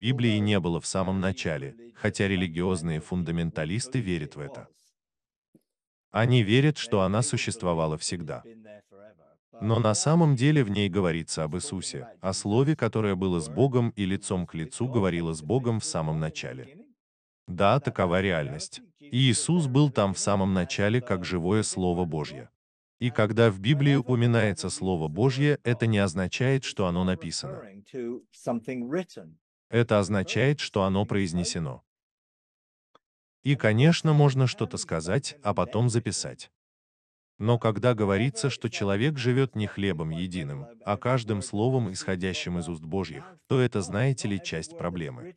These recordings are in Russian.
Библии не было в самом начале, хотя религиозные фундаменталисты верят в это. Они верят, что она существовала всегда. Но на самом деле в ней говорится об Иисусе, о Слове, которое было с Богом и лицом к лицу говорило с Богом в самом начале. Да, такова реальность. И Иисус был там в самом начале как живое Слово Божье. И когда в Библии упоминается Слово Божье, это не означает, что оно написано. Это означает, что оно произнесено. И, конечно, можно что-то сказать, а потом записать. Но когда говорится, что человек живет не хлебом единым, а каждым словом, исходящим из уст Божьих, то это, знаете ли, часть проблемы.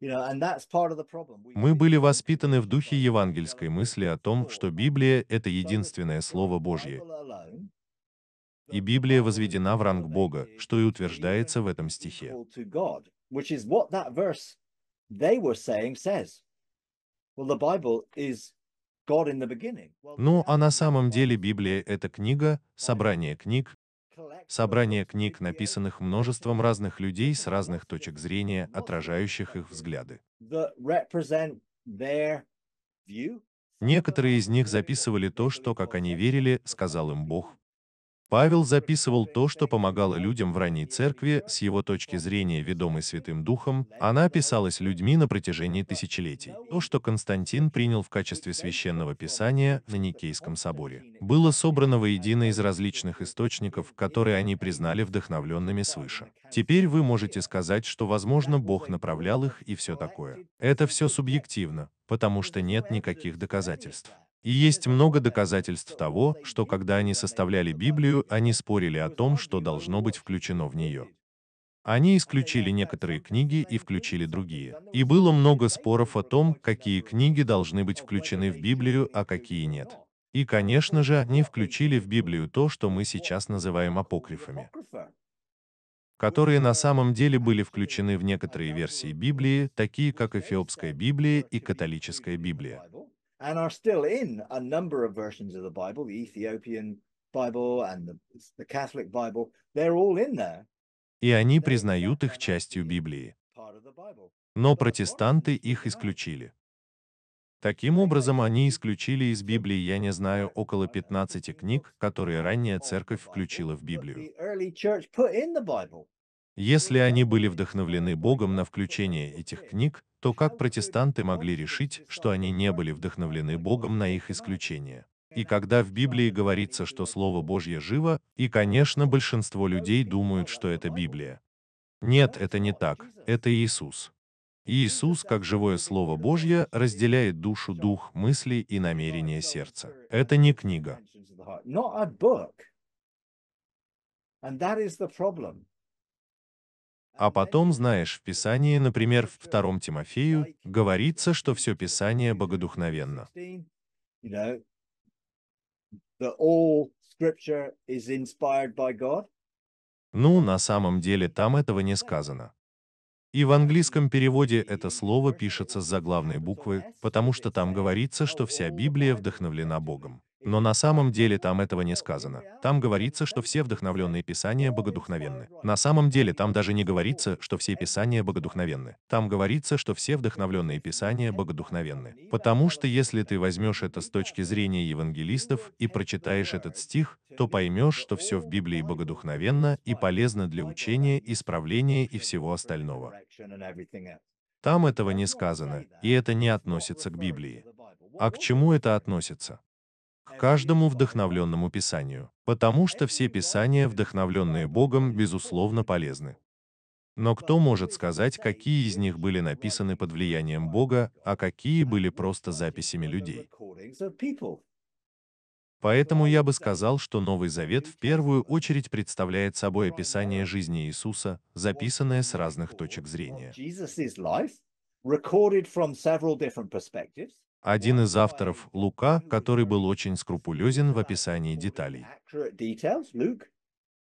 Мы были воспитаны в духе евангельской мысли о том, что Библия — это единственное Слово Божье и Библия возведена в ранг Бога, что и утверждается в этом стихе. Ну, а на самом деле Библия — это книга, собрание книг, собрание книг, написанных множеством разных людей с разных точек зрения, отражающих их взгляды. Некоторые из них записывали то, что, как они верили, сказал им Бог. Павел записывал то, что помогало людям в ранней церкви, с его точки зрения, ведомой Святым Духом, она писалась людьми на протяжении тысячелетий. То, что Константин принял в качестве священного писания на Никейском соборе, было собрано воедино из различных источников, которые они признали вдохновленными свыше. Теперь вы можете сказать, что, возможно, Бог направлял их и все такое. Это все субъективно, потому что нет никаких доказательств. И есть много доказательств того, что когда они составляли Библию, они спорили о том, что должно быть включено в нее. Они исключили некоторые книги и включили другие. И было много споров о том, какие книги должны быть включены в Библию, а какие нет. И, конечно же, они включили в Библию то, что мы сейчас называем апокрифами, которые на самом деле были включены в некоторые версии Библии, такие как Эфиопская Библия и Католическая Библия and are still in a number of versions of the Bible, the Ethiopian Bible and the, the Catholic Bible. They're all in there. И они признают их частью Библии. Но протестанты их исключили. Таким образом, они исключили из Библии, я не знаю, около 15 книг, которые ранняя церковь включила в Библию. Если они были вдохновлены Богом на включение этих книг, то как протестанты могли решить, что они не были вдохновлены Богом на их исключение? И когда в Библии говорится, что Слово Божье живо, и, конечно, большинство людей думают, что это Библия. Нет, это не так, это Иисус. Иисус, как живое Слово Божье, разделяет душу, дух, мысли и намерения сердца. Это не книга. А потом, знаешь, в Писании, например, в 2 Тимофею, говорится, что все Писание богодухновенно. Ну, на самом деле там этого не сказано. И в английском переводе это слово пишется с заглавной буквы, потому что там говорится, что вся Библия вдохновлена Богом. Но на самом деле там этого не сказано. Там говорится, что все вдохновленные писания богодухновенны. На самом деле там даже не говорится, что все писания богодухновенны. Там говорится, что все вдохновленные писания богодухновенны. Потому что если ты возьмешь это с точки зрения евангелистов и прочитаешь этот стих, то поймешь, что все в Библии богодухновенно и полезно для учения, исправления и всего остального. Там этого не сказано, и это не относится к Библии. А к чему это относится? каждому вдохновленному писанию, потому что все писания, вдохновленные Богом, безусловно полезны. Но кто может сказать, какие из них были написаны под влиянием Бога, а какие были просто записями людей? Поэтому я бы сказал, что Новый Завет в первую очередь представляет собой описание жизни Иисуса, записанное с разных точек зрения один из авторов, Лука, который был очень скрупулезен в описании деталей.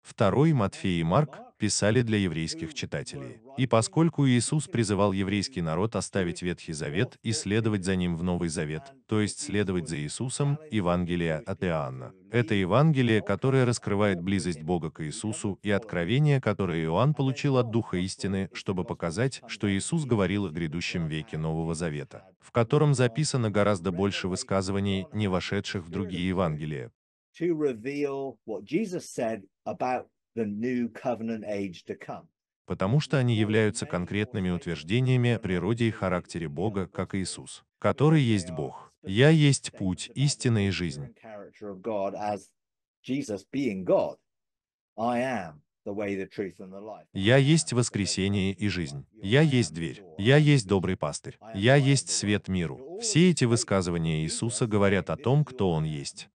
Второй, Матфей и Марк, писали для еврейских читателей. И поскольку Иисус призывал еврейский народ оставить Ветхий Завет и следовать за ним в Новый Завет, то есть следовать за Иисусом, Евангелие от Иоанна. Это Евангелие, которое раскрывает близость Бога к Иисусу и откровение, которое Иоанн получил от Духа истины, чтобы показать, что Иисус говорил о грядущем веке Нового Завета, в котором записано гораздо больше высказываний, не вошедших в другие Евангелия. to reveal what Jesus said about потому что они являются конкретными утверждениями о природе и характере Бога, как Иисус, который есть Бог. «Я есть путь, истина и жизнь». Я есть воскресение и жизнь. Я есть дверь. Я есть добрый пастырь. Я есть свет миру. Все эти высказывания Иисуса говорят о том, кто Он есть.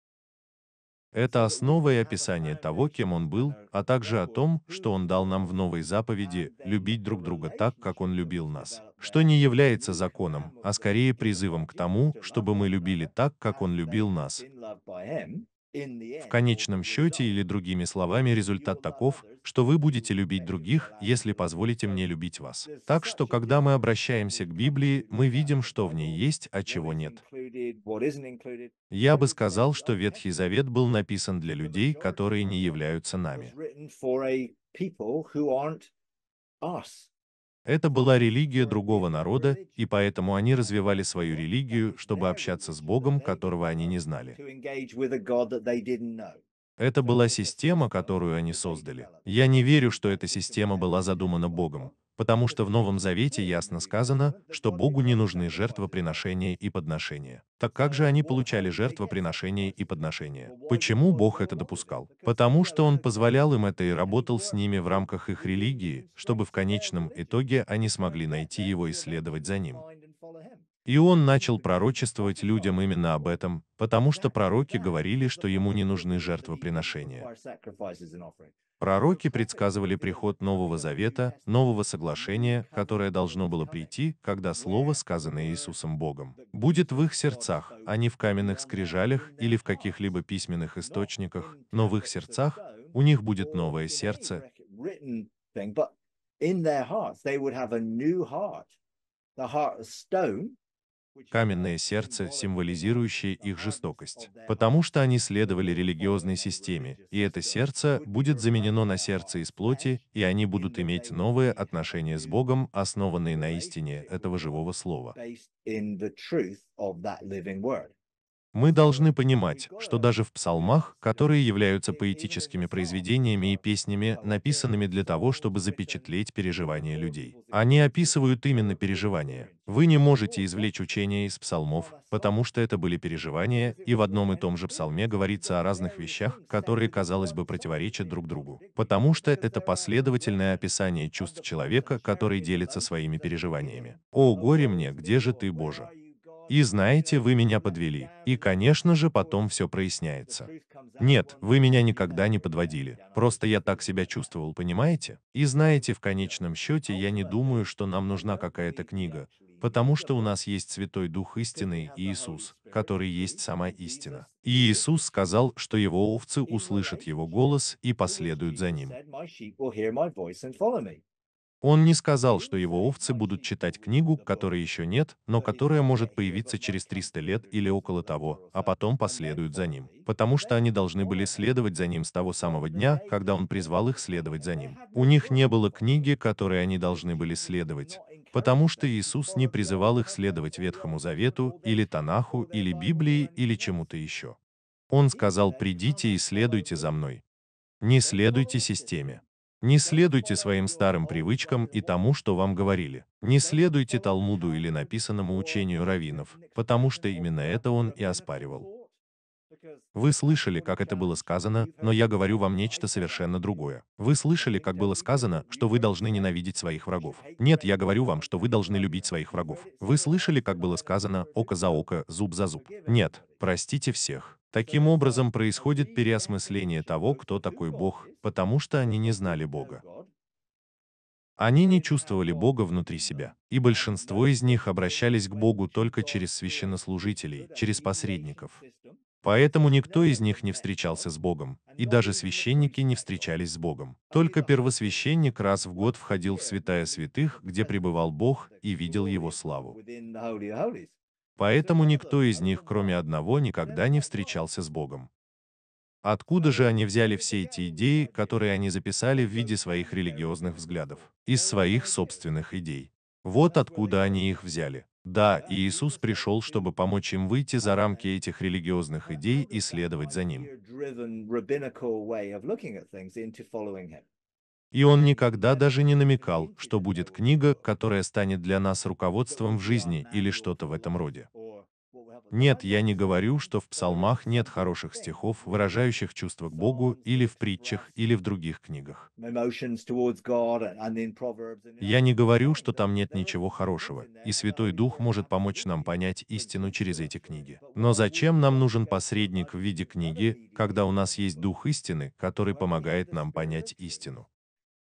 Это основа и описание того, кем он был, а также о том, что он дал нам в Новой Заповеди, любить друг друга так, как он любил нас, что не является законом, а скорее призывом к тому, чтобы мы любили так, как он любил нас. В конечном счете или другими словами результат таков, что вы будете любить других, если позволите мне любить вас. Так что, когда мы обращаемся к Библии, мы видим, что в ней есть, а чего нет. Я бы сказал, что Ветхий Завет был написан для людей, которые не являются нами. Это была религия другого народа, и поэтому они развивали свою религию, чтобы общаться с Богом, которого они не знали. Это была система, которую они создали. Я не верю, что эта система была задумана Богом потому что в Новом Завете ясно сказано, что Богу не нужны жертвоприношения и подношения. Так как же они получали жертвоприношения и подношения? Почему Бог это допускал? Потому что Он позволял им это и работал с ними в рамках их религии, чтобы в конечном итоге они смогли найти Его и следовать за Ним. И он начал пророчествовать людям именно об этом, потому что пророки говорили, что ему не нужны жертвоприношения. Пророки предсказывали приход Нового Завета, Нового Соглашения, которое должно было прийти, когда Слово, сказанное Иисусом Богом, будет в их сердцах, а не в каменных скрижалях или в каких-либо письменных источниках, но в их сердцах у них будет новое сердце. The heart of stone каменное сердце, символизирующее их жестокость, потому что они следовали религиозной системе, и это сердце будет заменено на сердце из плоти, и они будут иметь новые отношения с Богом, основанные на истине этого живого слова. Мы должны понимать, что даже в псалмах, которые являются поэтическими произведениями и песнями, написанными для того, чтобы запечатлеть переживания людей, они описывают именно переживания. Вы не можете извлечь учение из псалмов, потому что это были переживания, и в одном и том же псалме говорится о разных вещах, которые, казалось бы, противоречат друг другу, потому что это последовательное описание чувств человека, который делится своими переживаниями. «О, горе мне, где же ты, Боже?» И знаете, вы меня подвели. И, конечно же, потом все проясняется. Нет, вы меня никогда не подводили. Просто я так себя чувствовал, понимаете? И знаете, в конечном счете, я не думаю, что нам нужна какая-то книга, потому что у нас есть Святой Дух истины и Иисус, который есть сама истина. И Иисус сказал, что его овцы услышат его голос и последуют за ним. Он не сказал, что его овцы будут читать книгу, которой еще нет, но которая может появиться через 300 лет или около того, а потом последуют за ним, потому что они должны были следовать за ним с того самого дня, когда он призвал их следовать за ним. У них не было книги, которой они должны были следовать, потому что Иисус не призывал их следовать Ветхому Завету, или Танаху, или Библии, или чему-то еще. Он сказал «Придите и следуйте за мной». Не следуйте системе. Не следуйте своим старым привычкам и тому, что вам говорили. Не следуйте Талмуду или написанному учению раввинов, потому что именно это он и оспаривал. Вы слышали, как это было сказано, но я говорю вам нечто совершенно другое. Вы слышали, как было сказано, что вы должны ненавидеть своих врагов. Нет, я говорю вам, что вы должны любить своих врагов. Вы слышали, как было сказано, око за око, зуб за зуб. Нет, простите всех. Таким образом происходит переосмысление того, кто такой Бог, потому что они не знали Бога. Они не чувствовали Бога внутри себя, и большинство из них обращались к Богу только через священнослужителей, через посредников. Поэтому никто из них не встречался с Богом, и даже священники не встречались с Богом. Только первосвященник раз в год входил в святая святых, где пребывал Бог, и видел его славу. Поэтому никто из них, кроме одного, никогда не встречался с Богом. Откуда же они взяли все эти идеи, которые они записали в виде своих религиозных взглядов? Из своих собственных идей. Вот откуда они их взяли. Да, Иисус пришел, чтобы помочь им выйти за рамки этих религиозных идей и следовать за ним. И он никогда даже не намекал, что будет книга, которая станет для нас руководством в жизни или что-то в этом роде. Нет, я не говорю, что в псалмах нет хороших стихов, выражающих чувства к Богу, или в притчах, или в других книгах. Я не говорю, что там нет ничего хорошего, и Святой Дух может помочь нам понять истину через эти книги. Но зачем нам нужен посредник в виде книги, когда у нас есть Дух истины, который помогает нам понять истину?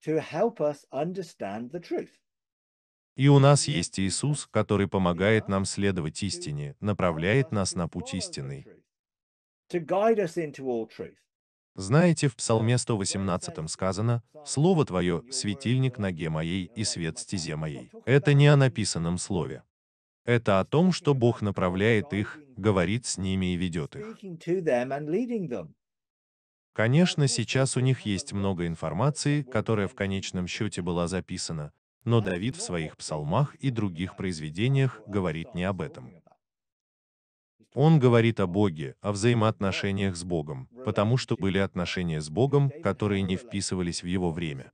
To help us understand the truth. И у нас есть Иисус, который помогает нам следовать истине, направляет нас на путь истинный. Знаете, в Псалме 118 сказано, «Слово Твое – светильник ноге моей и свет стезе моей». Это не о написанном слове. Это о том, что Бог направляет их, говорит с ними и ведет их. Конечно, сейчас у них есть много информации, которая в конечном счете была записана, но Давид в своих псалмах и других произведениях говорит не об этом. Он говорит о Боге, о взаимоотношениях с Богом, потому что были отношения с Богом, которые не вписывались в его время.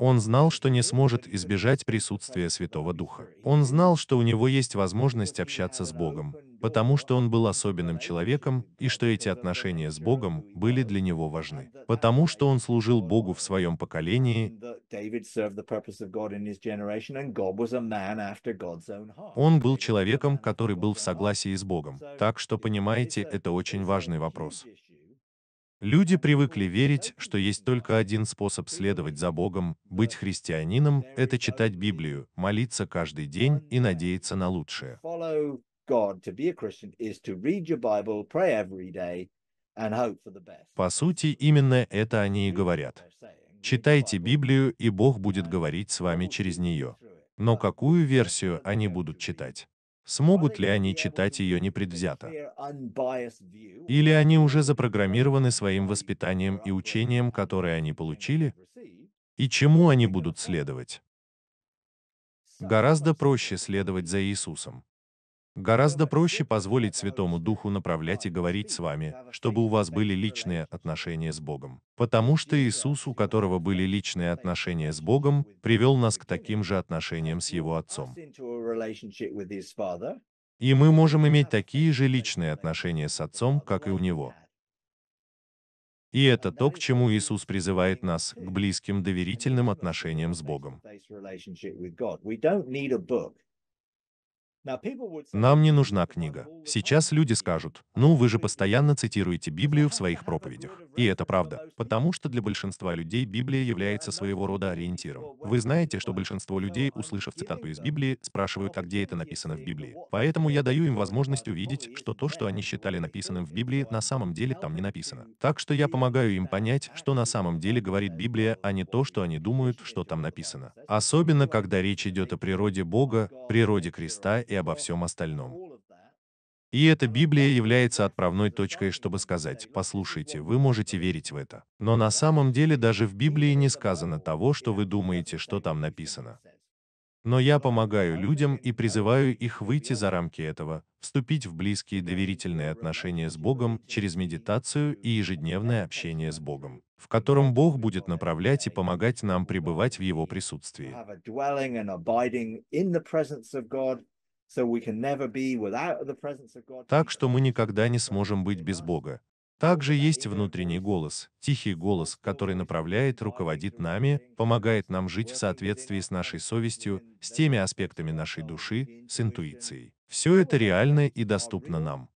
Он знал, что не сможет избежать присутствия Святого Духа. Он знал, что у него есть возможность общаться с Богом, потому что он был особенным человеком, и что эти отношения с Богом были для него важны. Потому что он служил Богу в своем поколении, он был человеком, который был в согласии с Богом. Так что, понимаете, это очень важный вопрос. Люди привыкли верить, что есть только один способ следовать за Богом, быть христианином – это читать Библию, молиться каждый день и надеяться на лучшее. По сути, именно это они и говорят. Читайте Библию, и Бог будет говорить с вами через нее. Но какую версию они будут читать? Смогут ли они читать ее непредвзято? Или они уже запрограммированы своим воспитанием и учением, которое они получили, и чему они будут следовать? Гораздо проще следовать за Иисусом. Гораздо проще позволить Святому Духу направлять и говорить с вами, чтобы у вас были личные отношения с Богом. Потому что Иисус, у которого были личные отношения с Богом, привел нас к таким же отношениям с Его Отцом. И мы можем иметь такие же личные отношения с Отцом, как и у Него. И это то, к чему Иисус призывает нас, к близким доверительным отношениям с Богом. Нам не нужна книга. Сейчас люди скажут, ну вы же постоянно цитируете Библию в своих проповедях. И это правда, потому что для большинства людей Библия является своего рода ориентиром. Вы знаете, что большинство людей, услышав цитату из Библии, спрашивают, а где это написано в Библии. Поэтому я даю им возможность увидеть, что то, что они считали написанным в Библии, на самом деле там не написано. Так что я помогаю им понять, что на самом деле говорит Библия, а не то, что они думают, что там написано. Особенно, когда речь идет о природе Бога, природе креста и обо всем остальном. И эта Библия является отправной точкой, чтобы сказать, послушайте, вы можете верить в это. Но на самом деле даже в Библии не сказано того, что вы думаете, что там написано. Но я помогаю людям и призываю их выйти за рамки этого, вступить в близкие доверительные отношения с Богом через медитацию и ежедневное общение с Богом, в котором Бог будет направлять и помогать нам пребывать в Его присутствии так что мы никогда не сможем быть без Бога. Также есть внутренний голос, тихий голос, который направляет, руководит нами, помогает нам жить в соответствии с нашей совестью, с теми аспектами нашей души, с интуицией. Все это реально и доступно нам.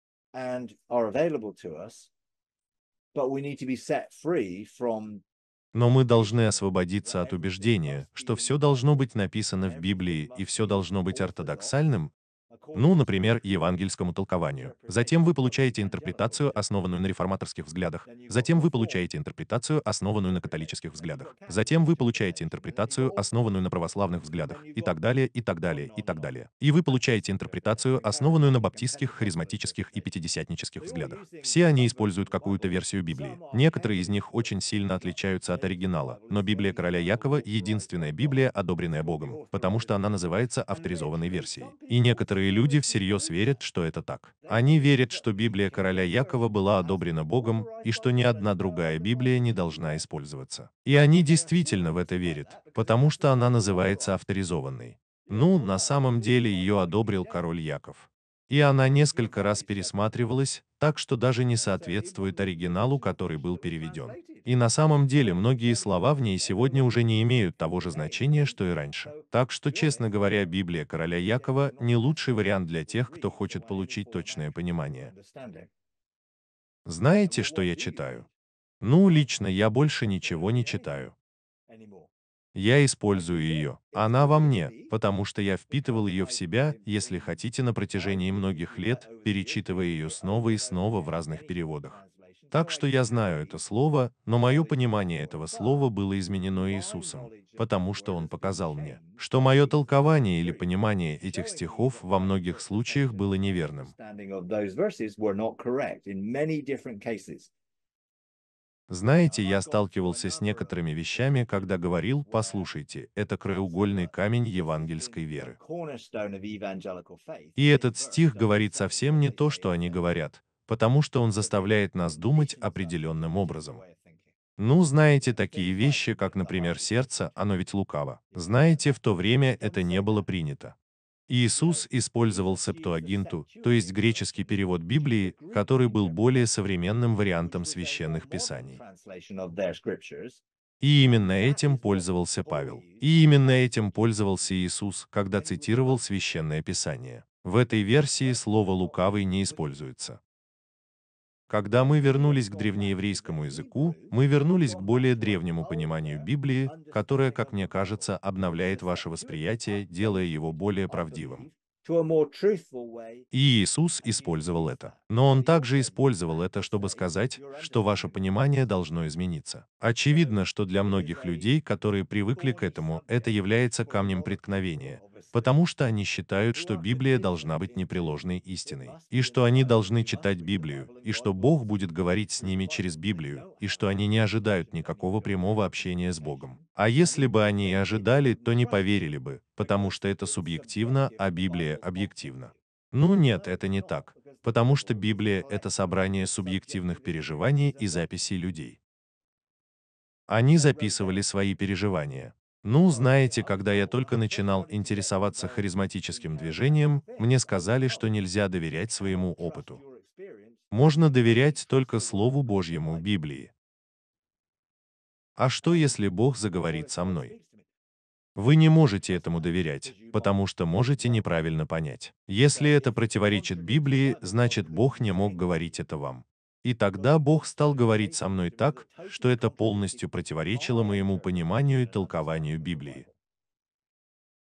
Но мы должны освободиться от убеждения, что все должно быть написано в Библии и все должно быть ортодоксальным, ну, например, евангельскому толкованию. Затем вы получаете интерпретацию, основанную на реформаторских взглядах. Затем вы получаете интерпретацию, основанную на католических взглядах. Затем вы получаете интерпретацию, основанную на православных взглядах. И так далее, и так далее, и так далее. И вы получаете интерпретацию, основанную на баптистских, харизматических и пятидесятнических взглядах. Все они используют какую-то версию Библии. Некоторые из них очень сильно отличаются от оригинала, но Библия короля Якова — единственная Библия, одобренная Богом, потому что она называется авторизованной версией. И некоторые некоторые люди всерьез верят, что это так. Они верят, что Библия короля Якова была одобрена Богом, и что ни одна другая Библия не должна использоваться. И они действительно в это верят, потому что она называется авторизованной. Ну, на самом деле ее одобрил король Яков. И она несколько раз пересматривалась, так что даже не соответствует оригиналу, который был переведен. И на самом деле многие слова в ней сегодня уже не имеют того же значения, что и раньше. Так что, честно говоря, Библия короля Якова не лучший вариант для тех, кто хочет получить точное понимание. Знаете, что я читаю? Ну, лично я больше ничего не читаю. Я использую ее. Она во мне, потому что я впитывал ее в себя, если хотите, на протяжении многих лет, перечитывая ее снова и снова в разных переводах. Так что я знаю это слово, но мое понимание этого слова было изменено Иисусом, потому что Он показал мне, что мое толкование или понимание этих стихов во многих случаях было неверным. Знаете, я сталкивался с некоторыми вещами, когда говорил, послушайте, это краеугольный камень евангельской веры. И этот стих говорит совсем не то, что они говорят, потому что он заставляет нас думать определенным образом. Ну, знаете, такие вещи, как, например, сердце, оно ведь лукаво. Знаете, в то время это не было принято. Иисус использовал септуагинту, то есть греческий перевод Библии, который был более современным вариантом священных писаний. И именно этим пользовался Павел. И именно этим пользовался Иисус, когда цитировал священное писание. В этой версии слово «лукавый» не используется. Когда мы вернулись к древнееврейскому языку, мы вернулись к более древнему пониманию Библии, которое, как мне кажется, обновляет ваше восприятие, делая его более правдивым. И Иисус использовал это. Но он также использовал это, чтобы сказать, что ваше понимание должно измениться. Очевидно, что для многих людей, которые привыкли к этому, это является камнем преткновения потому что они считают, что Библия должна быть непреложной истиной, и что они должны читать Библию, и что Бог будет говорить с ними через Библию, и что они не ожидают никакого прямого общения с Богом. А если бы они и ожидали, то не поверили бы, потому что это субъективно, а Библия объективна. Ну нет, это не так, потому что Библия — это собрание субъективных переживаний и записей людей. Они записывали свои переживания. Ну, знаете, когда я только начинал интересоваться харизматическим движением, мне сказали, что нельзя доверять своему опыту. Можно доверять только Слову Божьему, Библии. А что, если Бог заговорит со мной? Вы не можете этому доверять, потому что можете неправильно понять. Если это противоречит Библии, значит Бог не мог говорить это вам. И тогда Бог стал говорить со мной так, что это полностью противоречило моему пониманию и толкованию Библии.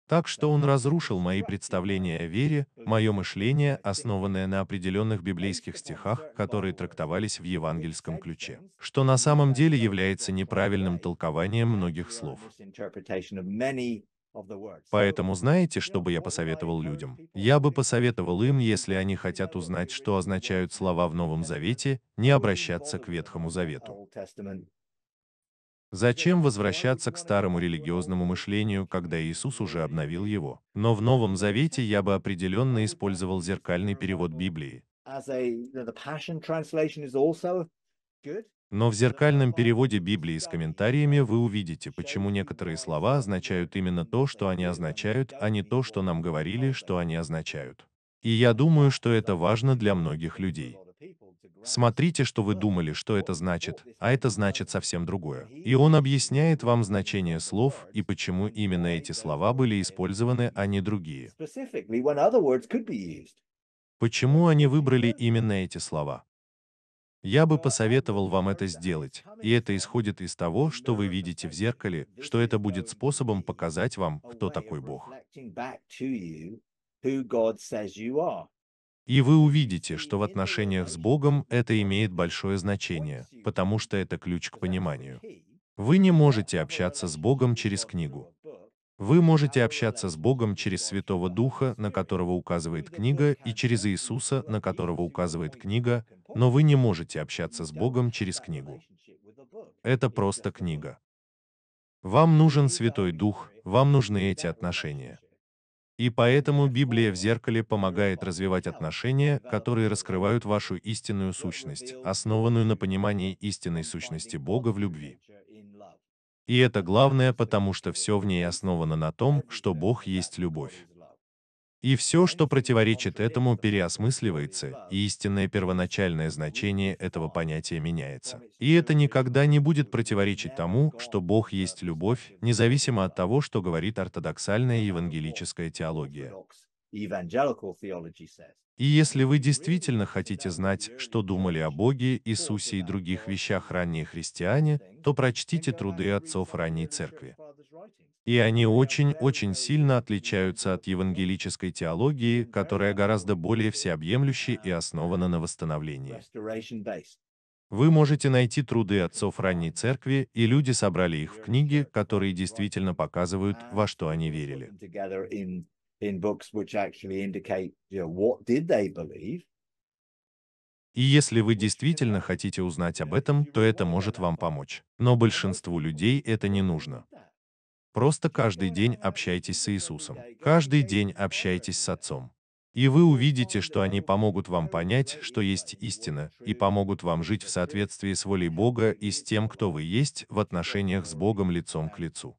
Так что он разрушил мои представления о вере, мое мышление, основанное на определенных библейских стихах, которые трактовались в евангельском ключе, что на самом деле является неправильным толкованием многих слов. Поэтому знаете, что бы я посоветовал людям? Я бы посоветовал им, если они хотят узнать, что означают слова в Новом Завете, не обращаться к Ветхому Завету. Зачем возвращаться к старому религиозному мышлению, когда Иисус уже обновил его? Но в Новом Завете я бы определенно использовал зеркальный перевод Библии. Но в зеркальном переводе Библии с комментариями вы увидите, почему некоторые слова означают именно то, что они означают, а не то, что нам говорили, что они означают. И я думаю, что это важно для многих людей. Смотрите, что вы думали, что это значит, а это значит совсем другое. И он объясняет вам значение слов и почему именно эти слова были использованы, а не другие. Почему они выбрали именно эти слова? Я бы посоветовал вам это сделать, и это исходит из того, что вы видите в зеркале, что это будет способом показать вам, кто такой Бог. И вы увидите, что в отношениях с Богом это имеет большое значение, потому что это ключ к пониманию. Вы не можете общаться с Богом через книгу. Вы можете общаться с Богом через Святого Духа, на которого указывает книга, и через Иисуса, на которого указывает книга, но вы не можете общаться с Богом через книгу. Это просто книга. Вам нужен Святой Дух, вам нужны эти отношения. И поэтому Библия в зеркале помогает развивать отношения, которые раскрывают вашу истинную сущность, основанную на понимании истинной сущности Бога в любви. И это главное, потому что все в ней основано на том, что Бог есть любовь. И все, что противоречит этому, переосмысливается, и истинное первоначальное значение этого понятия меняется. И это никогда не будет противоречить тому, что Бог есть любовь, независимо от того, что говорит ортодоксальная евангелическая теология. И если вы действительно хотите знать, что думали о Боге, Иисусе и других вещах ранние христиане, то прочтите труды отцов ранней церкви. И они очень-очень сильно отличаются от евангелической теологии, которая гораздо более всеобъемлющей и основана на восстановлении. Вы можете найти труды отцов ранней церкви, и люди собрали их в книги, которые действительно показывают, во что они верили in books which actually indicate you know, what did they believe. И если вы действительно хотите узнать об этом, то это может вам помочь. Но большинству людей это не нужно. Просто каждый день общайтесь с Иисусом. Каждый день общайтесь с Отцом. И вы увидите, что они помогут вам понять, что есть истина, и помогут вам жить в соответствии с волей Бога и с тем, кто вы есть, в отношениях с Богом лицом к лицу.